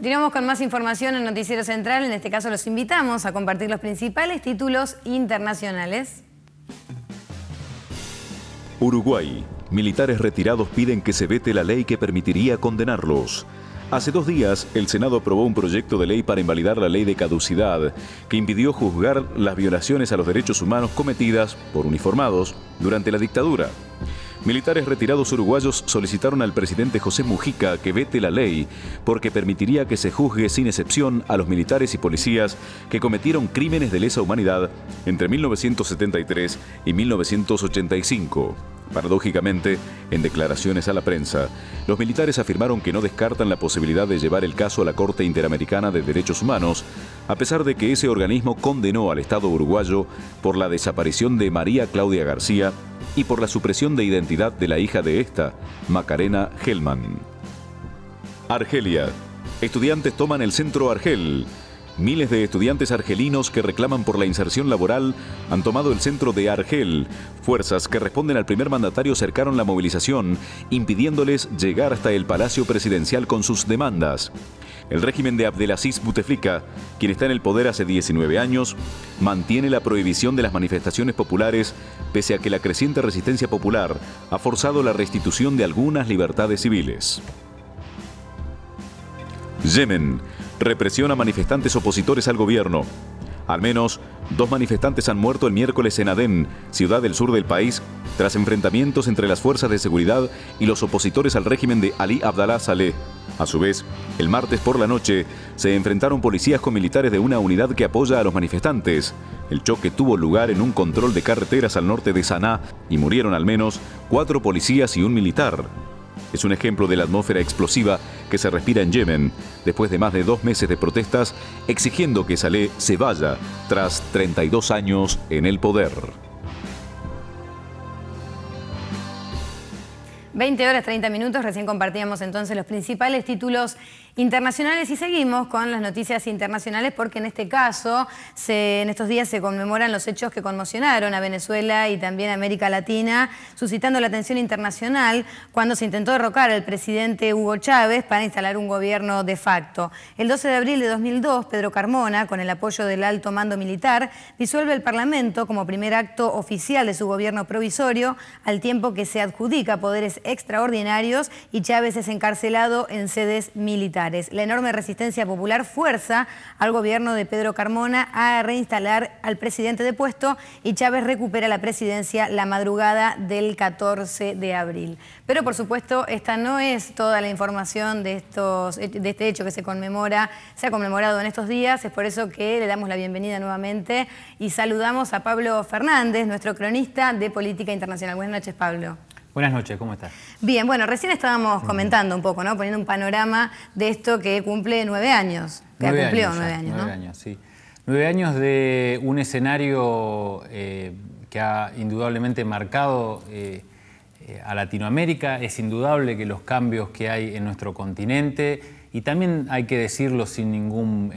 Continuamos con más información en Noticiero Central. En este caso los invitamos a compartir los principales títulos internacionales. Uruguay. Militares retirados piden que se vete la ley que permitiría condenarlos. Hace dos días, el Senado aprobó un proyecto de ley para invalidar la ley de caducidad, que impidió juzgar las violaciones a los derechos humanos cometidas por uniformados durante la dictadura. Militares retirados uruguayos solicitaron al presidente José Mujica que vete la ley porque permitiría que se juzgue sin excepción a los militares y policías que cometieron crímenes de lesa humanidad entre 1973 y 1985. Paradójicamente, en declaraciones a la prensa, los militares afirmaron que no descartan la posibilidad de llevar el caso a la Corte Interamericana de Derechos Humanos, a pesar de que ese organismo condenó al Estado uruguayo por la desaparición de María Claudia García y por la supresión de identidad de la hija de esta, Macarena Hellman. Argelia. Estudiantes toman el centro Argel. Miles de estudiantes argelinos que reclaman por la inserción laboral han tomado el centro de Argel. Fuerzas que responden al primer mandatario cercaron la movilización, impidiéndoles llegar hasta el Palacio Presidencial con sus demandas. El régimen de Abdelaziz Buteflika, quien está en el poder hace 19 años, mantiene la prohibición de las manifestaciones populares pese a que la creciente resistencia popular ha forzado la restitución de algunas libertades civiles. Yemen a manifestantes opositores al gobierno. Al menos dos manifestantes han muerto el miércoles en Adén, ciudad del sur del país, tras enfrentamientos entre las fuerzas de seguridad y los opositores al régimen de Ali Abdallah Saleh. A su vez, el martes por la noche se enfrentaron policías con militares de una unidad que apoya a los manifestantes. El choque tuvo lugar en un control de carreteras al norte de Sanaa y murieron al menos cuatro policías y un militar. Es un ejemplo de la atmósfera explosiva que se respira en Yemen, después de más de dos meses de protestas exigiendo que Saleh se vaya tras 32 años en el poder. 20 horas 30 minutos, recién compartíamos entonces los principales títulos internacionales y seguimos con las noticias internacionales porque en este caso, en estos días se conmemoran los hechos que conmocionaron a Venezuela y también a América Latina, suscitando la atención internacional cuando se intentó derrocar al presidente Hugo Chávez para instalar un gobierno de facto. El 12 de abril de 2002, Pedro Carmona, con el apoyo del alto mando militar, disuelve el Parlamento como primer acto oficial de su gobierno provisorio, al tiempo que se adjudica poderes extraordinarios y Chávez es encarcelado en sedes militares. La enorme resistencia popular fuerza al gobierno de Pedro Carmona a reinstalar al presidente de puesto y Chávez recupera la presidencia la madrugada del 14 de abril. Pero por supuesto esta no es toda la información de, estos, de este hecho que se conmemora, se ha conmemorado en estos días, es por eso que le damos la bienvenida nuevamente y saludamos a Pablo Fernández, nuestro cronista de Política Internacional. Buenas noches Pablo. Buenas noches, ¿cómo estás? Bien, bueno, recién estábamos comentando un poco, ¿no? Poniendo un panorama de esto que cumple nueve años. Que nueve cumplido años, nueve años, ¿no? Nueve años, sí. Nueve años de un escenario eh, que ha indudablemente marcado eh, eh, a Latinoamérica. Es indudable que los cambios que hay en nuestro continente, y también hay que decirlo sin ningún,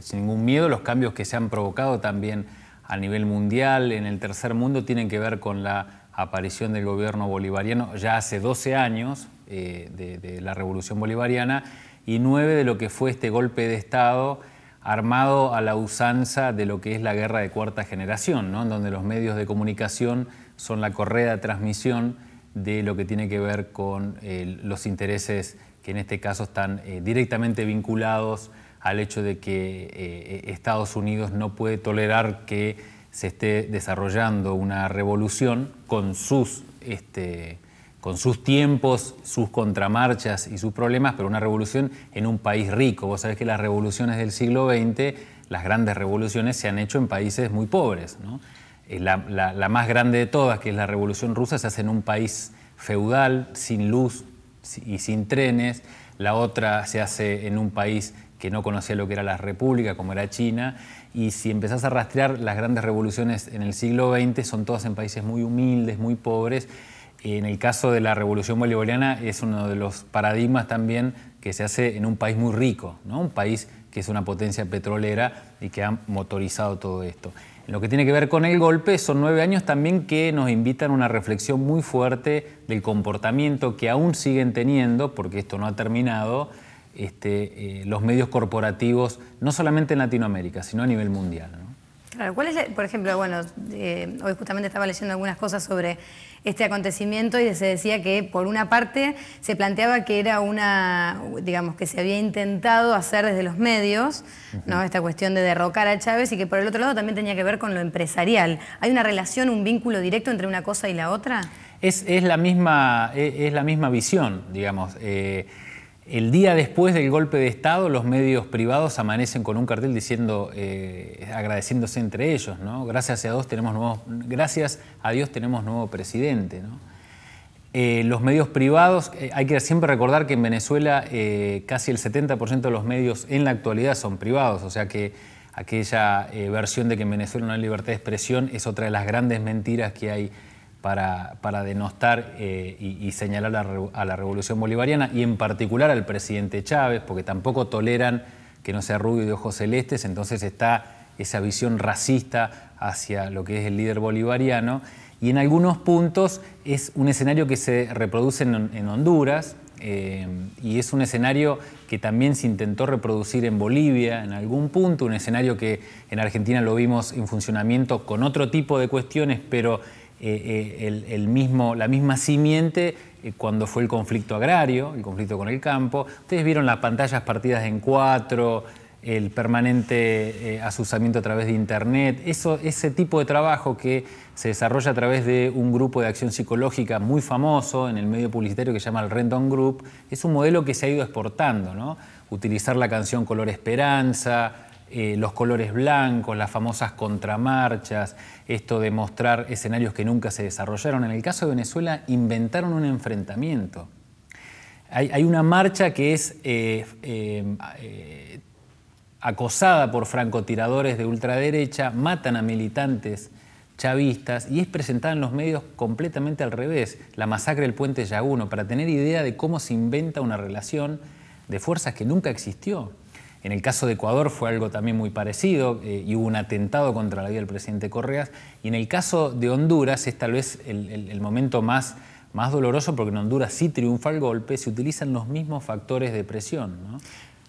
sin ningún miedo, los cambios que se han provocado también a nivel mundial, en el tercer mundo, tienen que ver con la aparición del gobierno bolivariano ya hace 12 años eh, de, la revolución bolivariana y nueve de lo que fue este golpe de Estado armado a la usanza de lo que es la guerra de cuarta generación, donde los medios de comunicación son la correa de transmisión de lo que tiene que ver con eh, los intereses que en este caso están eh, directamente vinculados al hecho de que Estados Unidos no puede tolerar que se esté desarrollando una revolución con sus, este, con sus tiempos, sus contramarchas y sus problemas, pero una revolución en un país rico. Vos sabés que las revoluciones del siglo XX, las grandes revoluciones, se han hecho en países muy pobres. Eh, la, la, más grande de todas, que es la revolución rusa, se hace en un país feudal, sin luz y sin trenes. La otra se hace en un país que no conocía lo que era la república, como era China, y si empezás a rastrear las grandes revoluciones en el siglo XX, son todas en países muy humildes, muy pobres. En el caso de la revolución bolivariana es uno de los paradigmas también que se hace en un país muy rico, ¿no? un país que es una potencia petrolera y que ha motorizado todo esto. En lo que tiene que ver con el golpe, son nueve años también que nos invitan a una reflexión muy fuerte del comportamiento que aún siguen teniendo, porque esto no ha terminado, este, eh, los medios corporativos, no solamente en Latinoamérica, sino a nivel mundial. Claro, ¿cuál es, por ejemplo, bueno, eh, hoy justamente estaba leyendo algunas cosas sobre este acontecimiento y se decía que por una parte se planteaba que era una, digamos, que se había intentado hacer desde los medios, ¿no? Esta cuestión de derrocar a Chávez y que por el otro lado también tenía que ver con lo empresarial. ¿Hay una relación, un vínculo directo entre una cosa y la otra? Es, la, misma, e, la misma visión, digamos. Eh, el día después del golpe de Estado, los medios privados amanecen con un cartel diciendo, eh, agradeciéndose entre ellos, Gracias a Dios tenemos nuevo, gracias a Dios tenemos nuevo presidente, eh, los medios privados, eh, hay que siempre recordar que en Venezuela casi el 70% de los medios en la actualidad son privados, o sea que aquella versión de que en Venezuela no hay libertad de expresión es otra de las grandes mentiras que hay para, denostar eh, y, señalar a, la revolución bolivariana y en particular al presidente Chávez, porque tampoco toleran que no sea rubio y de ojos celestes, entonces está esa visión racista hacia lo que es el líder bolivariano. Y en algunos puntos es un escenario que se reproduce en, Honduras eh, y es un escenario que también se intentó reproducir en Bolivia en algún punto, un escenario que en Argentina lo vimos en funcionamiento con otro tipo de cuestiones, pero eh, eh, la misma simiente eh, cuando fue el conflicto agrario, el conflicto con el campo. Ustedes vieron las pantallas partidas en cuatro, el permanente eh, a través de Internet, ese tipo de trabajo que se desarrolla a través de un grupo de acción psicológica muy famoso en el medio publicitario que se llama el Renton Group, es un modelo que se ha ido exportando, ¿no? Utilizar la canción Color Esperanza, eh, los colores blancos, las famosas contramarchas, esto de mostrar escenarios que nunca se desarrollaron. En el caso de Venezuela, inventaron un enfrentamiento. Hay, una marcha que es eh, eh, acosada por francotiradores de ultraderecha, matan a militantes chavistas y es presentada en los medios completamente al revés, la masacre del puente Yaguno, para tener idea de cómo se inventa una relación de fuerzas que nunca existió. En el caso de Ecuador fue algo también muy parecido eh, y hubo un atentado contra la vida del presidente Correas. Y en el caso de Honduras es tal vez el, el, momento más, más doloroso porque en Honduras sí triunfa el golpe, se utilizan los mismos factores de presión.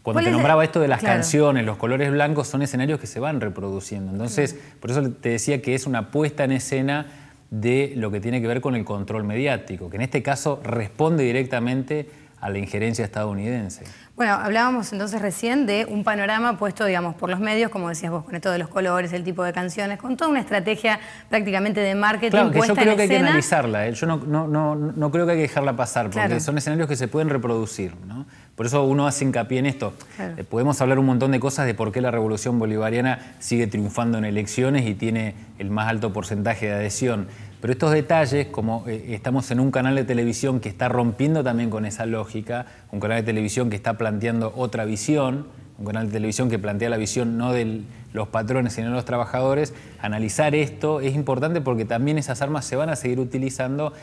Cuando te nombraba esto de las canciones, los colores blancos son escenarios que se van reproduciendo. Entonces, por eso te decía que es una puesta en escena de lo que tiene que ver con el control mediático, que en este caso responde directamente a la injerencia estadounidense. Bueno, hablábamos entonces recién de un panorama puesto, digamos, por los medios, como decías vos, con esto de los colores, el tipo de canciones, con toda una estrategia prácticamente de marketing. Claro, que yo creo que hay que analizarla, ¿eh? yo no, creo que hay que dejarla pasar, porque son escenarios que se pueden reproducir, ¿no? Por eso uno hace hincapié en esto. Eh, podemos hablar un montón de cosas de por qué la revolución bolivariana sigue triunfando en elecciones y tiene el más alto porcentaje de adhesión pero estos detalles, como eh, estamos en un canal de televisión que está rompiendo también con esa lógica, un canal de televisión que está planteando otra visión, un canal de televisión que plantea la visión no de los patrones, sino de los trabajadores, analizar esto es importante porque también esas armas se van a seguir utilizando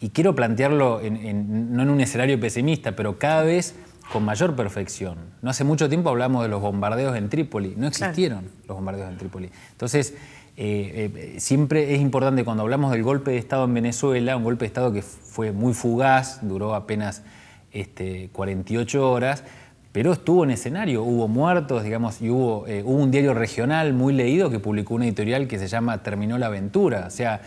y quiero plantearlo no en un escenario pesimista, pero cada vez con mayor perfección. No hace mucho tiempo hablamos de los bombardeos en Trípoli, no existieron los bombardeos en Trípoli. Entonces, eh, eh, siempre es importante cuando hablamos del golpe de Estado en Venezuela, un golpe de Estado que fue muy fugaz, duró apenas 48 este, horas, pero estuvo en escenario, hubo muertos, digamos, y eh, hubo, un diario regional muy leído que publicó una editorial que se llama Terminó la aventura, o sea,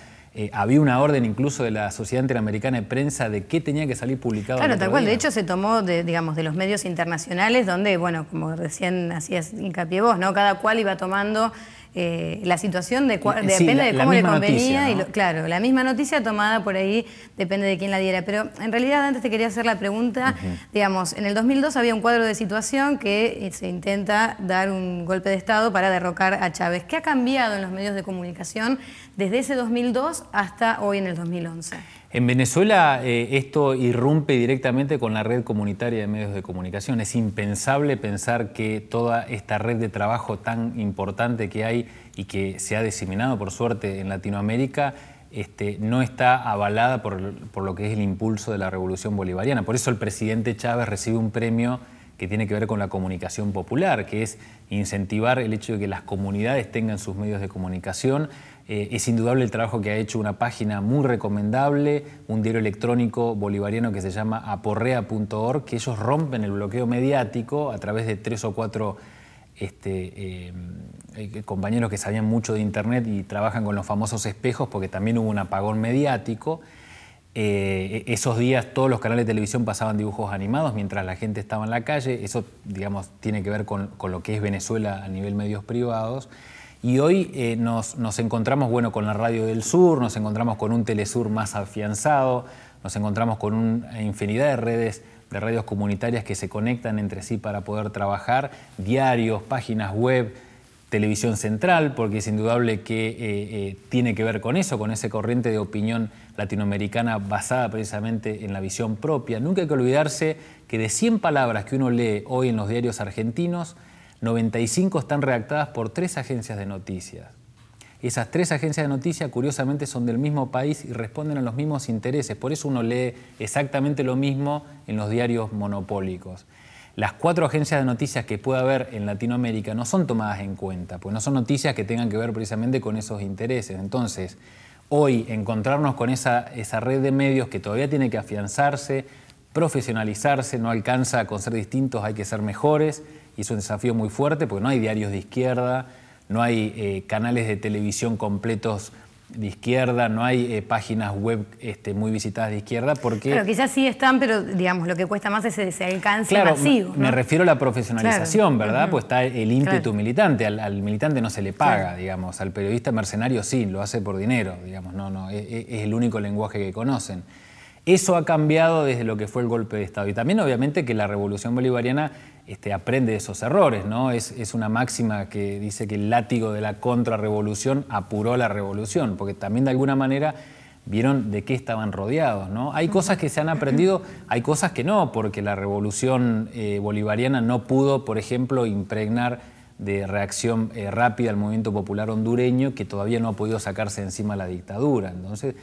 había una orden incluso de la Sociedad Interamericana de Prensa de qué tenía que salir publicado. Claro, tal cual. De hecho, se tomó, de, digamos, de los medios internacionales, donde, bueno, como recién hacías hincapié vos, ¿no? Cada cual iba tomando eh, la situación de, eh, depende de cómo le convenía. y claro, la misma noticia tomada por ahí depende de quién la diera. Pero en realidad antes te quería hacer la pregunta, digamos, en el 2002 había un cuadro de situación que eh, se intenta dar un golpe de Estado para derrocar a Chávez. ¿Qué ha cambiado en los medios de comunicación desde ese 2002 hasta hoy en el 2011? En Venezuela eh, esto irrumpe directamente con la red comunitaria de medios de comunicación. Es impensable pensar que toda esta red de trabajo tan importante que hay y que se ha diseminado, por suerte, en Latinoamérica, este, no está avalada por lo que es el impulso de la revolución bolivariana. Por eso el presidente Chávez recibe un premio que tiene que ver con la comunicación popular, que es incentivar el hecho de que las comunidades tengan sus medios de comunicación eh, es indudable el trabajo que ha hecho una página muy recomendable, un diario electrónico bolivariano que se llama aporrea.org, que ellos rompen el bloqueo mediático a través de tres o cuatro este, eh, eh, compañeros que sabían mucho de Internet y trabajan con los famosos espejos, porque también hubo un apagón mediático. E-, esos días todos los canales de televisión pasaban dibujos animados mientras la gente estaba en la calle. Eso, digamos, tiene que ver con lo que es Venezuela a nivel medios privados. Y hoy eh, nos, encontramos bueno, con la Radio del Sur, nos encontramos con un Telesur más afianzado, nos encontramos con una eh, infinidad de redes de radios comunitarias que se conectan entre sí para poder trabajar, diarios, páginas web, televisión central, porque es indudable que eh, tiene que ver con eso, con ese corriente de opinión latinoamericana basada precisamente en la visión propia. Nunca hay que olvidarse que de 100 palabras que uno lee hoy en los diarios argentinos, 95 están redactadas por tres agencias de noticias. Esas tres agencias de noticias, curiosamente, son del mismo país y responden a los mismos intereses. Por eso uno lee exactamente lo mismo en los diarios monopólicos. Las cuatro agencias de noticias que puede haber en Latinoamérica no son tomadas en cuenta, pues no son noticias que tengan que ver precisamente con esos intereses. Entonces, hoy encontrarnos con esa red de medios que todavía tiene que afianzarse, profesionalizarse, no alcanza con ser distintos, hay que ser mejores y es un desafío muy fuerte porque no hay diarios de izquierda, no hay eh, canales de televisión completos de izquierda, no hay eh, páginas web este, muy visitadas de izquierda porque... Claro, ya sí están, pero digamos, lo que cuesta más es ese alcance masivo. Me refiero a la profesionalización, ¿verdad? Pues está el ímpetu militante, al, militante no se le paga, digamos, al periodista mercenario sí, lo hace por dinero, digamos, no, no, es, e, es el único lenguaje que conocen. Eso ha cambiado desde lo que fue el golpe de Estado. Y también obviamente que la revolución bolivariana este, aprende de esos errores, ¿no? Es, una máxima que dice que el látigo de la contrarrevolución apuró la revolución, porque también de alguna manera vieron de qué estaban rodeados, ¿no? Hay cosas que se han aprendido, hay cosas que no, porque la revolución eh, bolivariana no pudo, por ejemplo, impregnar de reacción eh, rápida al movimiento popular hondureño que todavía no ha podido sacarse encima la dictadura. Entonces,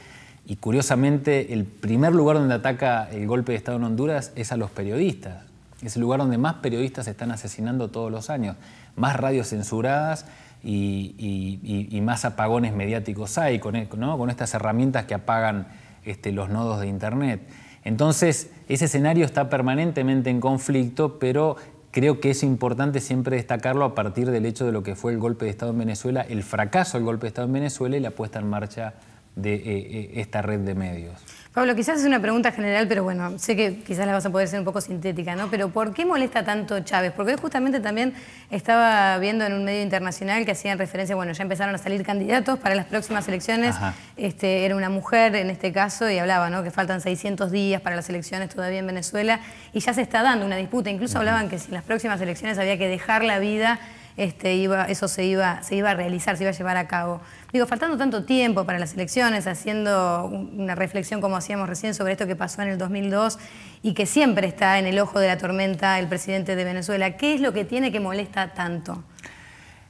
y curiosamente, el primer lugar donde ataca el golpe de Estado en Honduras es a los periodistas. Es el lugar donde más periodistas se están asesinando todos los años. Más radios censuradas y, más apagones mediáticos hay con, e, estas herramientas que apagan este, los nodos de Internet. Entonces, ese escenario está permanentemente en conflicto, pero creo que es importante siempre destacarlo a partir del hecho de lo que fue el golpe de Estado en Venezuela, el fracaso del golpe de Estado en Venezuela y la puesta en marcha de eh, eh, esta red de medios. Pablo, quizás es una pregunta general, pero bueno, sé que quizás la vas a poder ser un poco sintética, ¿no? Pero ¿por qué molesta tanto Chávez? Porque justamente también estaba viendo en un medio internacional que hacían referencia, bueno, ya empezaron a salir candidatos para las próximas elecciones. Este, era una mujer en este caso y hablaba, ¿no? Que faltan 600 días para las elecciones todavía en Venezuela y ya se está dando una disputa. Incluso hablaban que si en las próximas elecciones había que dejar la vida, este, iba, eso se iba, se iba a realizar, se iba a llevar a cabo. Digo, faltando tanto tiempo para las elecciones, haciendo una reflexión como hacíamos recién sobre esto que pasó en el 2002 y que siempre está en el ojo de la tormenta el presidente de Venezuela, ¿qué es lo que tiene que molesta tanto?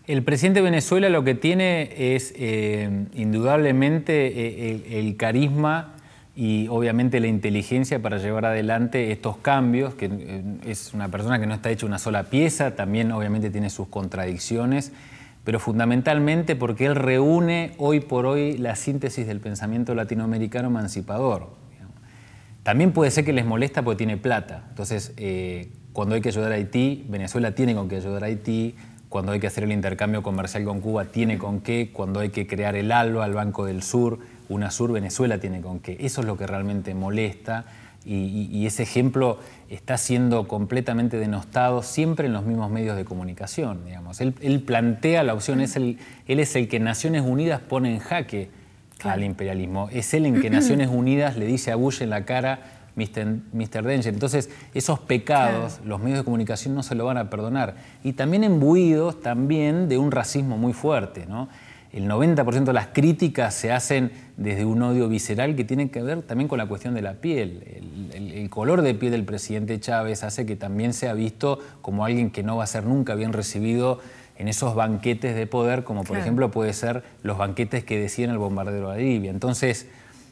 El presidente de Venezuela lo que tiene es eh, indudablemente eh, el, carisma y obviamente la inteligencia para llevar adelante estos cambios, que eh, es una persona que no está hecha una sola pieza, también obviamente tiene sus contradicciones pero fundamentalmente porque él reúne hoy por hoy la síntesis del pensamiento latinoamericano emancipador. También puede ser que les molesta porque tiene plata. Entonces, eh, cuando hay que ayudar a Haití, Venezuela tiene con qué ayudar a Haití, cuando hay que hacer el intercambio comercial con Cuba, tiene con qué, cuando hay que crear el ALBA, el Banco del Sur, una sur Venezuela tiene con qué. Eso es lo que realmente molesta y, ese ejemplo está siendo completamente denostado siempre en los mismos medios de comunicación, digamos. Él, plantea la opción, él es el que Naciones Unidas pone en jaque al imperialismo, es él en que Naciones Unidas le dice a Bush en la cara Mr. Danger. Entonces, esos pecados los medios de comunicación no se lo van a perdonar. Y también embuidos también de un racismo muy fuerte, ¿no? el 90% de las críticas se hacen desde un odio visceral que tiene que ver también con la cuestión de la piel. El, color de piel del presidente Chávez hace que también sea visto como alguien que no va a ser nunca bien recibido en esos banquetes de poder, como por ejemplo puede ser los banquetes que decían el bombardero de Libia. Entonces,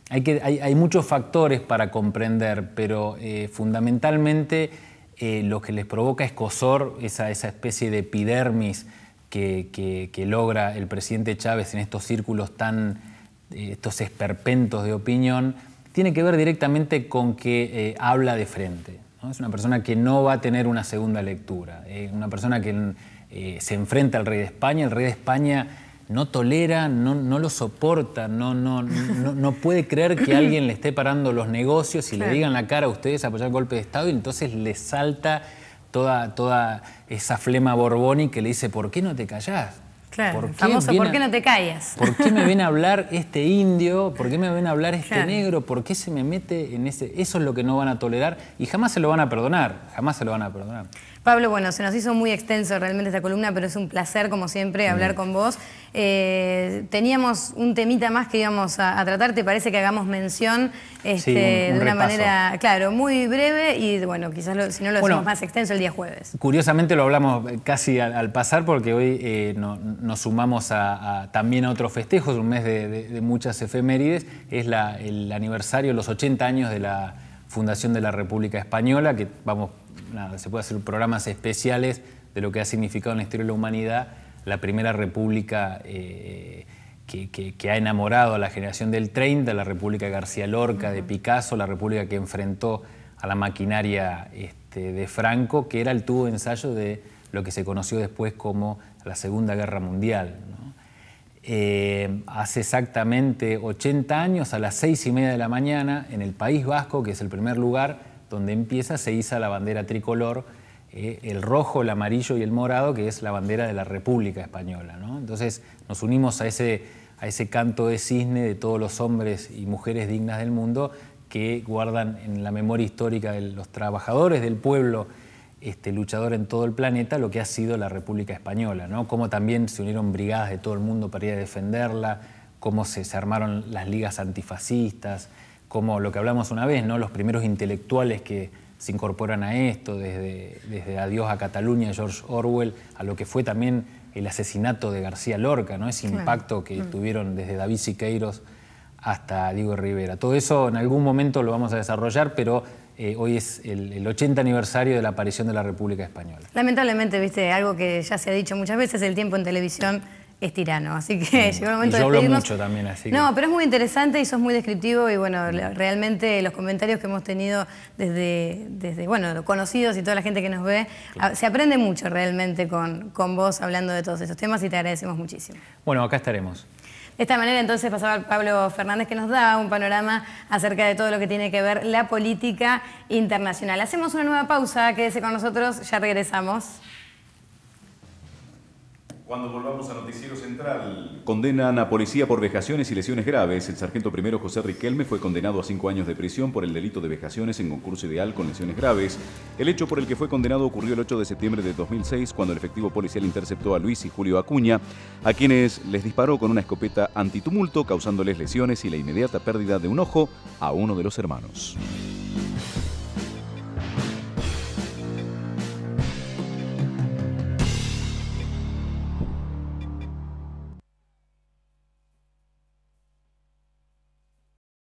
hay, muchos factores para comprender, pero eh, fundamentalmente eh, lo que les provoca es cosor, esa especie de epidermis, que, logra el presidente Chávez en estos círculos tan, eh, estos esperpentos de opinión, tiene que ver directamente con que eh, habla de frente. Es una persona que no va a tener una segunda lectura, Es eh, una persona que se enfrenta al rey de España, el rey de España no tolera, no, no lo soporta, no, no, no, puede creer que alguien le esté parando los negocios y le digan la cara a ustedes apoyar el golpe de Estado y entonces le salta toda, toda esa flema borbónica que le dice, ¿por qué no te callás? Claro, famoso, ¿por qué no te callas? ¿Por qué me viene a hablar este indio? ¿Por qué me ven a hablar este negro? ¿Por qué se me mete en ese...? Eso es lo que no van a tolerar y jamás se lo van a perdonar, jamás se lo van a perdonar. Pablo, bueno, se nos hizo muy extenso realmente esta columna, pero es un placer, como siempre, hablar con vos. Eh, teníamos un temita más que íbamos a, tratar, ¿te parece que hagamos mención este, de una manera, claro, muy breve y, bueno, quizás si no lo hacemos más extenso el día jueves? Curiosamente lo hablamos casi al, pasar porque hoy eh, no nos sumamos a, a, también a otros festejos, un mes de, muchas efemérides, es el aniversario, los 80 años de la Fundación de la República Española, que vamos, se puede hacer programas especiales de lo que ha significado en la historia de la humanidad la primera república eh, que, ha enamorado a la generación del 30, la República García Lorca, de Picasso, la República que enfrentó a la maquinaria este, de Franco, que era el tubo de ensayo de lo que se conoció después como la Segunda Guerra Mundial. Eh, hace exactamente 80 años, a las seis y media de la mañana, en el País Vasco, que es el primer lugar donde empieza, se iza la bandera tricolor, eh, el rojo, el amarillo y el morado, que es la bandera de la República Española. Entonces nos unimos a ese, a ese canto de cisne de todos los hombres y mujeres dignas del mundo que guardan en la memoria histórica de los trabajadores del pueblo este, luchador en todo el planeta, lo que ha sido la República Española, ¿no? Cómo también se unieron brigadas de todo el mundo para ir a defenderla, cómo se, armaron las ligas antifascistas, como lo que hablamos una vez, ¿no? Los primeros intelectuales que se incorporan a esto, desde, desde Adiós a Cataluña, George Orwell, a lo que fue también el asesinato de García Lorca, ¿no? ese impacto que mm. tuvieron desde David Siqueiros hasta Diego Rivera. Todo eso en algún momento lo vamos a desarrollar, pero eh, hoy es el, 80 aniversario de la aparición de la República Española. Lamentablemente, viste, algo que ya se ha dicho muchas veces, el tiempo en televisión es tirano, así que mm. llegó el momento y yo hablo mucho también, así No, pero es muy interesante y sos muy descriptivo y bueno, realmente los comentarios que hemos tenido desde, desde bueno, los conocidos y toda la gente que nos ve, ah, se aprende mucho realmente con, con vos hablando de todos esos temas y te agradecemos muchísimo. Bueno, acá estaremos. De esta manera entonces pasaba Pablo Fernández que nos da un panorama acerca de todo lo que tiene que ver la política internacional. Hacemos una nueva pausa, quédese con nosotros, ya regresamos. Cuando volvamos a Noticiero Central. Condenan a policía por vejaciones y lesiones graves. El sargento primero José Riquelme fue condenado a cinco años de prisión por el delito de vejaciones en concurso ideal con lesiones graves. El hecho por el que fue condenado ocurrió el 8 de septiembre de 2006 cuando el efectivo policial interceptó a Luis y Julio Acuña, a quienes les disparó con una escopeta antitumulto, causándoles lesiones y la inmediata pérdida de un ojo a uno de los hermanos.